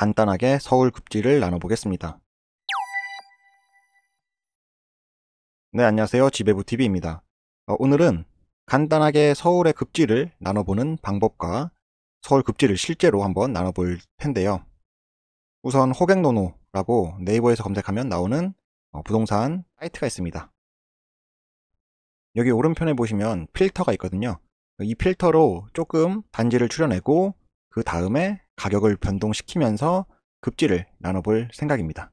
간단하게 서울 급지를 나눠보겠습니다. 네, 안녕하세요. 지배부TV입니다. 어, 오늘은 간단하게 서울의 급지를 나눠보는 방법과 서울 급지를 실제로 한번 나눠볼 텐데요. 우선 호갱노노라고 네이버에서 검색하면 나오는 어, 부동산 사이트가 있습니다. 여기 오른편에 보시면 필터가 있거든요. 이 필터로 조금 단지를 추려내고 그 다음에 가격을 변동시키면서 급지를 나눠볼 생각입니다.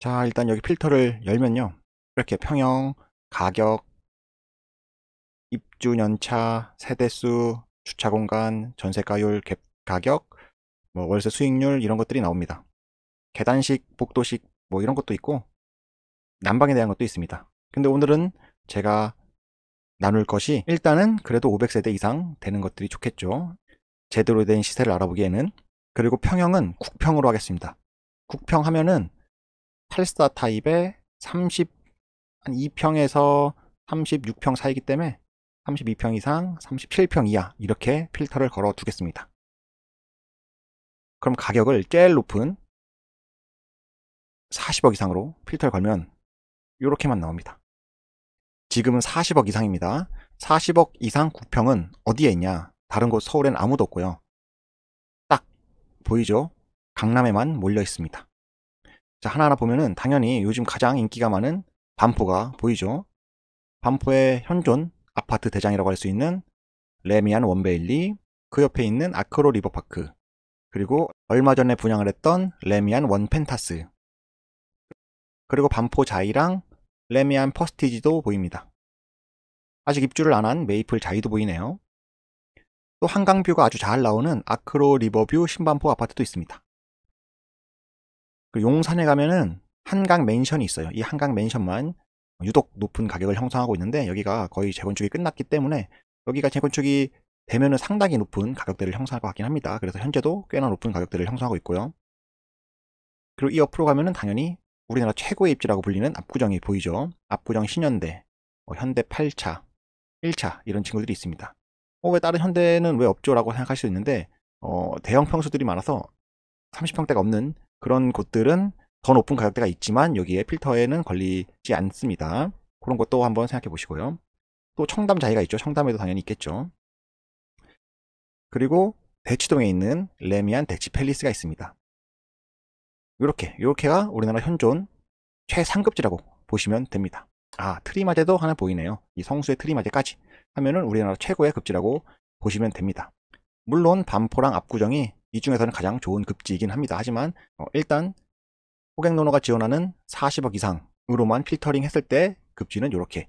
자 일단 여기 필터를 열면요. 이렇게 평형, 가격, 입주 년차 세대수, 주차 공간, 전세가율, 가격, 뭐 월세 수익률 이런 것들이 나옵니다. 계단식, 복도식 뭐 이런 것도 있고 난방에 대한 것도 있습니다. 근데 오늘은 제가 나눌 것이 일단은 그래도 500세대 이상 되는 것들이 좋겠죠. 제대로 된 시세를 알아보기에는 그리고 평형은 국평으로 하겠습니다. 국평 하면은 8스 타입의 타3 2평에서 36평 사이기 때문에 32평 이상, 37평 이하 이렇게 필터를 걸어 두겠습니다. 그럼 가격을 제일 높은 40억 이상으로 필터를 걸면 이렇게만 나옵니다. 지금은 40억 이상입니다. 40억 이상 9평은 어디에 있냐? 다른 곳 서울엔 아무도 없고요. 딱 보이죠? 강남에만 몰려 있습니다. 자, 하나하나 보면은 당연히 요즘 가장 인기가 많은 반포가 보이죠? 반포의 현존 아파트 대장이라고 할 수 있는 레미안 원베일리, 그 옆에 있는 아크로 리버파크, 그리고 얼마 전에 분양을 했던 레미안 원펜타스, 그리고 반포 자이랑 레미안 퍼스티지도 보입니다. 아직 입주를 안 한 메이플 자이도 보이네요. 또 한강뷰가 아주 잘 나오는 아크로 리버뷰 신반포 아파트도 있습니다. 그 용산에 가면은 한강 맨션이 있어요. 이 한강 맨션만 유독 높은 가격을 형성하고 있는데 여기가 거의 재건축이 끝났기 때문에 여기가 재건축이 되면은 상당히 높은 가격대를 형성할것같긴 합니다. 그래서 현재도 꽤나 높은 가격대를 형성하고 있고요. 그리고 이 옆으로 가면은 당연히 우리나라 최고의 입지라고 불리는 압구정이 보이죠. 압구정 신현대, 뭐 현대 8차, 1차 이런 친구들이 있습니다. 어, 왜 다른 현대는 왜 없죠라고 생각할 수 있는데 어, 대형 평수들이 많아서 30평대가 없는 그런 곳들은 더 높은 가격대가 있지만 여기에 필터에는 걸리지 않습니다. 그런 것도 한번 생각해 보시고요. 또 청담 자리가 있죠. 청담에도 당연히 있겠죠. 그리고 대치동에 있는 레미안 대치 팰리스가 있습니다. 이렇게, 이렇게가 우리나라 현존 최상급지라고 보시면 됩니다. 아 트리마제도 하나 보이네요 이 성수의 트리마제까지 하면은 우리나라 최고의 급지라고 보시면 됩니다 물론 반포랑 압구정이 이 중에서는 가장 좋은 급지이긴 합니다 하지만 어, 일단 호객노노가 지원하는 40억 이상으로만 필터링 했을 때 급지는 이렇게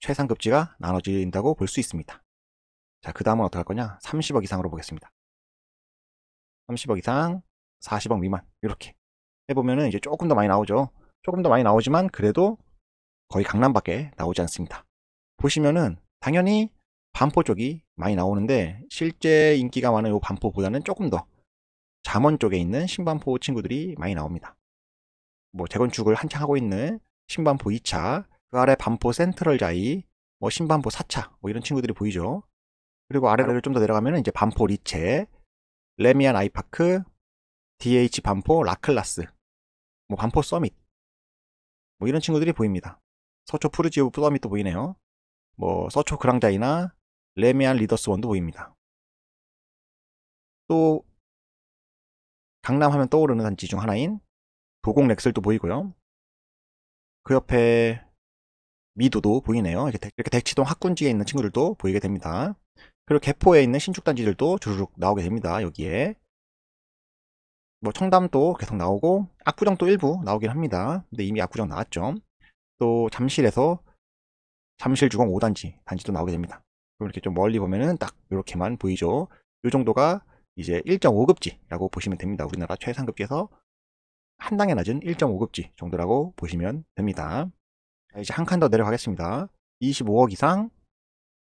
최상급지가 나눠진다고 볼 수 있습니다 자그 다음은 어떻게 할 거냐 30억 이상으로 보겠습니다 30억 이상 40억 미만 이렇게 해보면 이제 조금 더 많이 나오죠 조금 더 많이 나오지만 그래도 거의 강남밖에 나오지 않습니다. 보시면은 당연히 반포 쪽이 많이 나오는데 실제 인기가 많은 이 반포보다는 조금 더 잠원 쪽에 있는 신반포 친구들이 많이 나옵니다. 뭐 재건축을 한창 하고 있는 신반포 2차, 그 아래 반포 센트럴 자이, 뭐 신반포 4차 뭐 이런 친구들이 보이죠. 그리고 아래로 좀 더 내려가면 이제 반포 리체, 레미안 아이파크, DH 반포 라클라스, 뭐 반포 서밋 뭐 이런 친구들이 보입니다. 서초 푸르지오 더밋도 보이네요. 뭐 서초 그랑자이나 레미안 리더스원도 보입니다. 또 강남 하면 떠오르는 단지 중 하나인 도곡 렉슬도 보이고요. 그 옆에 미도도 보이네요. 이렇게, 이렇게 대치동 학군지에 있는 친구들도 보이게 됩니다. 그리고 개포에 있는 신축단지들도 주르륵 나오게 됩니다. 여기에 뭐 청담도 계속 나오고 압구정도 일부 나오긴 합니다. 근데 이미 압구정 나왔죠. 또 잠실에서 잠실주공 5단지 단지도 나오게 됩니다. 그럼 이렇게 좀 멀리 보면은 딱 이렇게만 보이죠. 요 정도가 이제 1.5급지라고 보시면 됩니다. 우리나라 최상급지에서 한 단계 낮은 1.5급지 정도라고 보시면 됩니다. 이제 한 칸 더 내려가겠습니다. 25억 이상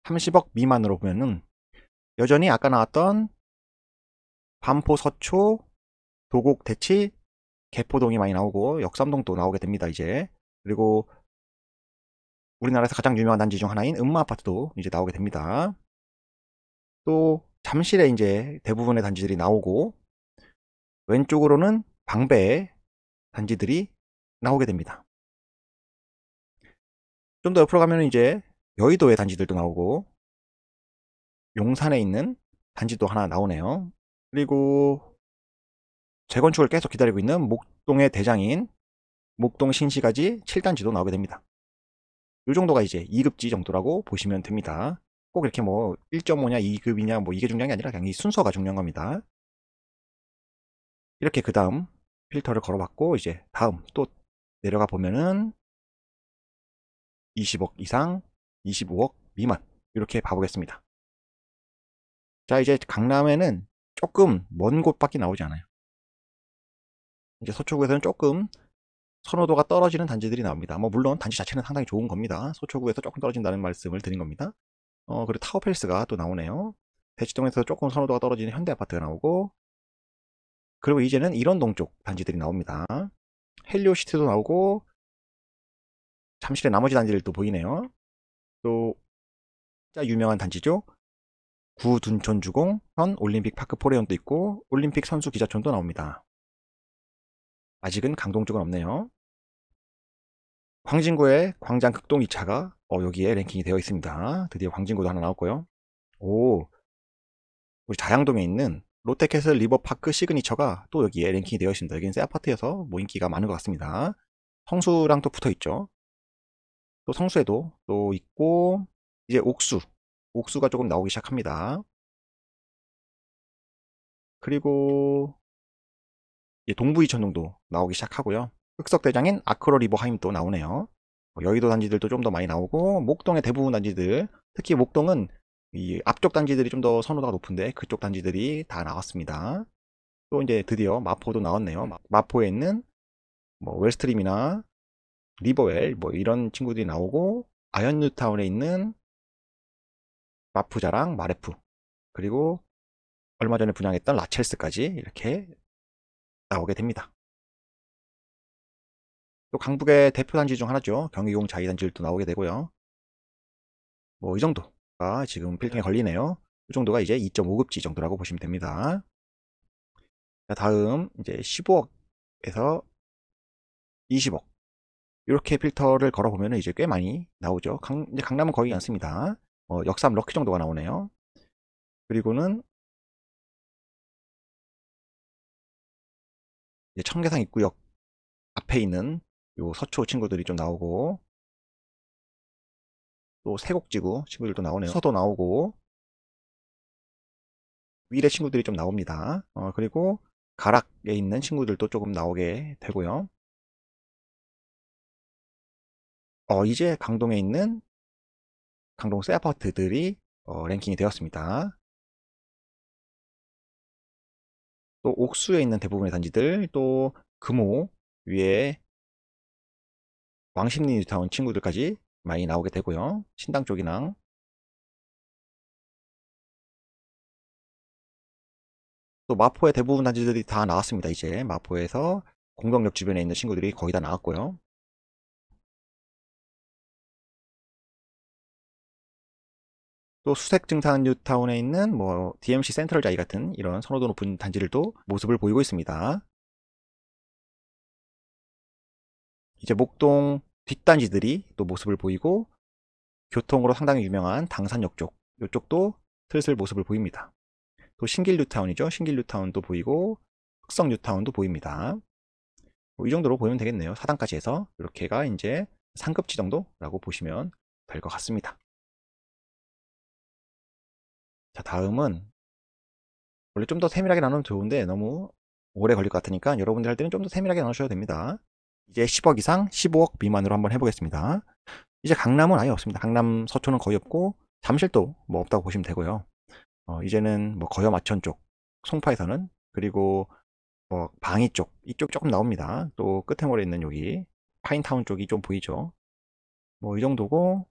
30억 미만으로 보면은 여전히 아까 나왔던 반포 서초 도곡 대치 개포동이 많이 나오고 역삼동도 나오게 됩니다 이제 그리고 우리나라에서 가장 유명한 단지 중 하나인 음마 아파트도 이제 나오게 됩니다. 또 잠실에 이제 대부분의 단지들이 나오고 왼쪽으로는 방배 단지들이 나오게 됩니다. 좀 더 옆으로 가면 이제 여의도의 단지들도 나오고 용산에 있는 단지도 하나 나오네요. 그리고 재건축을 계속 기다리고 있는 목동의 대장인 목동 신시가지 7단지도 나오게 됩니다. 이 정도가 이제 2급지 정도라고 보시면 됩니다. 꼭 이렇게 뭐 1.5냐 2급이냐 뭐 이게 중요한 게 아니라 그냥 이 순서가 중요한 겁니다. 이렇게 그 다음 필터를 걸어봤고 이제 다음 또 내려가 보면은 20억 이상 25억 미만 이렇게 봐보겠습니다. 자 이제 강남에는 조금 먼 곳밖에 나오지 않아요. 이제 서초구에서는 조금 선호도가 떨어지는 단지들이 나옵니다. 뭐 물론 단지 자체는 상당히 좋은 겁니다. 소초구에서 조금 떨어진다는 말씀을 드린 겁니다. 어 그리고 타워펠스가또 나오네요. 대치동에서 조금 선호도가 떨어지는 현대 아파트가 나오고 그리고 이제는 이런 동쪽 단지들이 나옵니다. 헬리오시티도 나오고 잠실의 나머지 단지들도 보이네요. 또 진짜 유명한 단지죠. 구둔촌주공, 현 올림픽 파크 포레온도 있고 올림픽 선수 기자촌도 나옵니다. 아직은 강동 쪽은 없네요. 광진구의 광장 극동 2차가 어, 여기에 랭킹이 되어 있습니다. 드디어 광진구도 하나 나왔고요. 오, 우리 자양동에 있는 롯데캐슬 리버파크 시그니처가 또 여기에 랭킹이 되어 있습니다. 여기는 새 아파트여서 뭐 인기가 많은 것 같습니다. 성수랑 또 붙어 있죠. 또 성수에도 또 있고 이제 옥수, 옥수가 조금 나오기 시작합니다. 그리고 동부이천동도 나오기 시작하고요. 흑석대장인 아크로 리버 하임도 나오네요. 뭐 여의도 단지들도 좀 더 많이 나오고 목동의 대부분 단지들 특히 목동은 이 앞쪽 단지들이 좀 더 선호도가 높은데 그쪽 단지들이 다 나왔습니다. 또 이제 드디어 마포도 나왔네요. 마포에 있는 뭐 웰스트림이나 리버웰 뭐 이런 친구들이 나오고 아현뉴타운에 있는 마프자랑 마레프 그리고 얼마 전에 분양했던 라첼스까지 이렇게 나오게 됩니다. 또 강북의 대표 단지 중 하나죠. 경기공 자이단지도 나오게 되고요. 뭐 이 정도가 지금 필통에 네. 걸리네요. 이 정도가 이제 2.5급지 정도라고 보시면 됩니다. 자, 다음 이제 15억에서 20억 이렇게 필터를 걸어보면 이제 꽤 많이 나오죠. 강, 이제 강남은 거의 않습니다 어, 역삼 럭키 정도가 나오네요. 그리고는 청계산 입구역 앞에 있는 요 서초 친구들이 좀 나오고 또 세곡지구 친구들도 나오네요 서도 나오고 위례 친구들이 좀 나옵니다 어, 그리고 가락에 있는 친구들도 조금 나오게 되고요 어, 이제 강동에 있는 강동 새 아파트들이 어, 랭킹이 되었습니다 또 옥수에 있는 대부분의 단지들 또 금호 위에 왕십리 뉴타운 친구들까지 많이 나오게 되고요. 신당 쪽이랑 또 마포의 대부분 단지들이 다 나왔습니다. 이제 마포에서 공격역 주변에 있는 친구들이 거의 다 나왔고요. 또 수색 증상 뉴타운에 있는 뭐 DMC 센트럴 자이 같은 이런 선호도 높은 단지들도 모습을 보이고 있습니다. 이제 목동 뒷단지들이 또 모습을 보이고 교통으로 상당히 유명한 당산역 쪽 이쪽도 슬슬 모습을 보입니다. 또 신길뉴타운이죠. 신길뉴타운도 보이고 흑성뉴타운도 보입니다. 뭐이 정도로 보면 되겠네요. 4단까지 해서 이렇게가 이제 상급지 정도라고 보시면 될 것 같습니다. 자 다음은 원래 좀 더 세밀하게 나누면 좋은데 너무 오래 걸릴 것 같으니까 여러분들 할 때는 좀 더 세밀하게 나누셔도 됩니다. 이제 10억 이상 15억 미만으로 한번 해보겠습니다. 이제 강남은 아예 없습니다. 강남 서초는 거의 없고 잠실도 뭐 없다고 보시면 되고요. 어, 이제는 뭐 거여 마천 쪽, 송파에서는 그리고 뭐방위쪽 이쪽 조금 나옵니다. 또 끝에머리 있는 여기 파인타운 쪽이 좀 보이죠. 뭐 이 정도고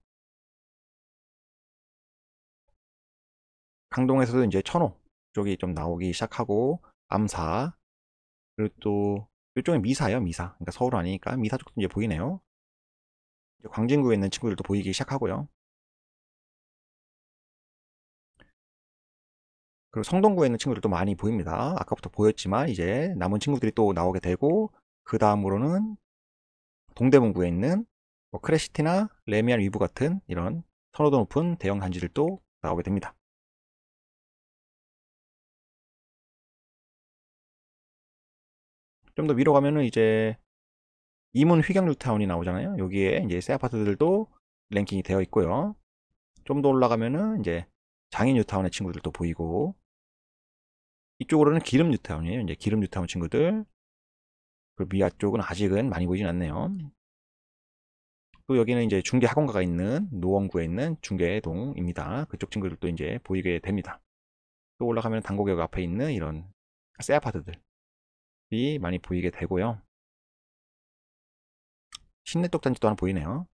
강동에서도 이제 천호 쪽이 좀 나오기 시작하고 암사 그리고 또 일종의 미사예요, 미사. 그러니까 서울 아니니까 미사 쪽도 이제 보이네요. 이제 광진구에 있는 친구들도 보이기 시작하고요. 그리고 성동구에 있는 친구들도 많이 보입니다. 아까부터 보였지만 이제 남은 친구들이 또 나오게 되고 그 다음으로는 동대문구에 있는 뭐 크레시티나 레미안 위브 같은 이런 선호도 높은 대형 단지들도 나오게 됩니다. 좀더 위로 가면은 이제 이문 휘경뉴타운이 나오잖아요. 여기에 이제 새 아파트들도 랭킹이 되어 있고요. 좀 더 올라가면은 이제 장인 뉴타운의 친구들도 보이고 이쪽으로는 기름 뉴타운이에요. 이제 기름 뉴타운 친구들 그 미아 쪽은 아직은 많이 보이진 않네요. 또 여기는 이제 중계 학원가가 있는 노원구에 있는 중계동입니다. 그쪽 친구들도 이제 보이게 됩니다. 또 올라가면 단고역 앞에 있는 이런 새 아파트들 모습이 많이 보이게 되고요. 신내 쪽단지 또한 보이네요.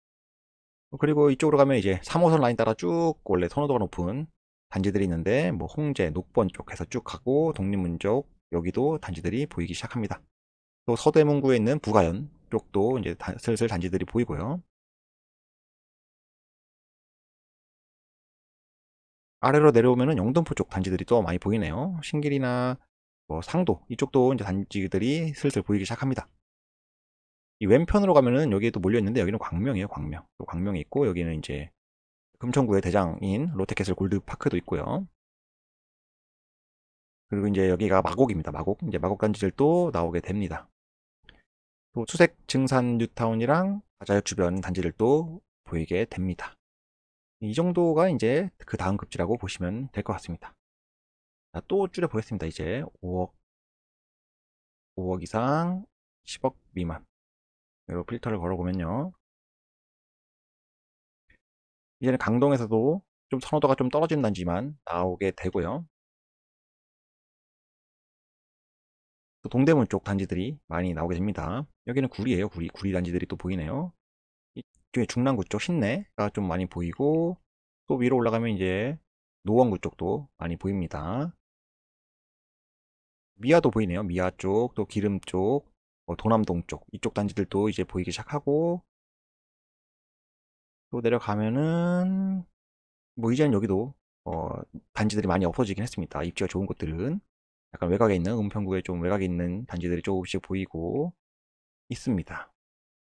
어, 그리고 이쪽으로 가면 이제 3호선 라인 따라 쭉 원래 선호도가 높은 단지들이 있는데 뭐 홍제, 녹번 쪽에서쭉 가고 독립문 쪽 여기도 단지들이 보이기 시작합니다. 또 서대문구에 있는 부가연 쪽도 이제 슬슬 단지들이 보이고요. 아래로 내려오면 영등포 쪽 단지들이 또 많이 보이네요. 신길이나 뭐 상도 이쪽도 이제 단지들이 슬슬 보이기 시작합니다. 이 왼편으로 가면은 여기에 도 몰려 있는데 여기는 광명이에요. 광명. 또 광명이 있고 여기는 이제 금천구의 대장인 로테캐슬 골드파크도 있고요. 그리고 이제 여기가 마곡입니다. 마곡. 이제 마곡 단지들도 나오게 됩니다. 또 수색 증산 뉴타운이랑 아자역 주변 단지들도 보이게 됩니다. 이 정도가 이제 그 다음 급지라고 보시면 될 것 같습니다. 자, 또 줄여 보겠습니다. 이제 5억, 5억 이상, 10억 미만. 이로 필터를 걸어보면요. 이제는 강동에서도 좀 선호도가 좀떨어진 단지만 나오게 되고요. 또 동대문 쪽 단지들이 많이 나오게 됩니다. 여기는 구리예요. 구리, 구리 단지들이 또 보이네요. 이쪽에 중랑구 쪽 신내가 좀 많이 보이고 또 위로 올라가면 이제 노원구 쪽도 많이 보입니다. 미아도 보이네요. 미아 쪽, 또 기름 쪽, 어, 도남동 쪽 이쪽 단지들도 이제 보이기 시작하고 또 내려가면은 뭐 이제는 여기도 어, 단지들이 많이 없어지긴 했습니다. 입지가 좋은 곳들은 약간 외곽에 있는 은평구에 좀 외곽에 있는 단지들이 조금씩 보이고 있습니다.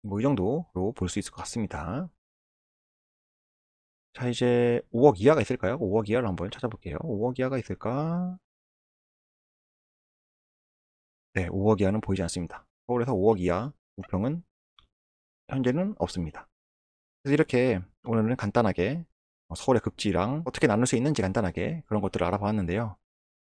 뭐 이 정도로 볼 수 있을 것 같습니다. 자 이제 5억 이하가 있을까요? 5억 이하를 한번 찾아볼게요. 5억 이하가 있을까? 네, 5억 이하는 보이지 않습니다. 서울에서 5억 이하 우평은 현재는 없습니다. 그래서 이렇게 오늘은 간단하게 어, 서울의 급지랑 어떻게 나눌 수 있는지 간단하게 그런 것들을 알아봤는데요.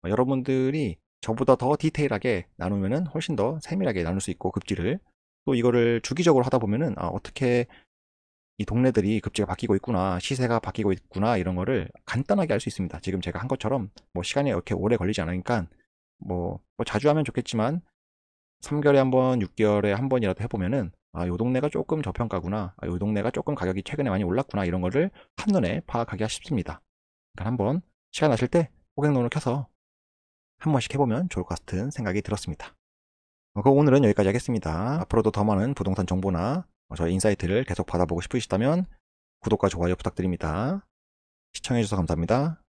어, 여러분들이 저보다 더 디테일하게 나누면 훨씬 더 세밀하게 나눌 수 있고 급지를 또 이거를 주기적으로 하다 보면은 아, 어떻게 이 동네들이 급지가 바뀌고 있구나 시세가 바뀌고 있구나 이런 거를 간단하게 알 수 있습니다 지금 제가 한 것처럼 뭐 시간이 이렇게 오래 걸리지 않으니까 뭐, 뭐 자주 하면 좋겠지만 3개월에 한 번, 6개월에 한 번이라도 해보면은 아, 요 동네가 조금 저평가구나. 아, 요 동네가 조금 가격이 최근에 많이 올랐구나. 이런 거를 한눈에 파악하기가 쉽습니다. 그러니까 한번 시간 나실 때 호객론을 켜서 한 번씩 해보면 좋을 것 같은 생각이 들었습니다. 어, 그럼 오늘은 여기까지 하겠습니다. 앞으로도 더 많은 부동산 정보나 어, 저희 인사이트를 계속 받아보고 싶으시다면 구독과 좋아요 부탁드립니다. 시청해주셔서 감사합니다.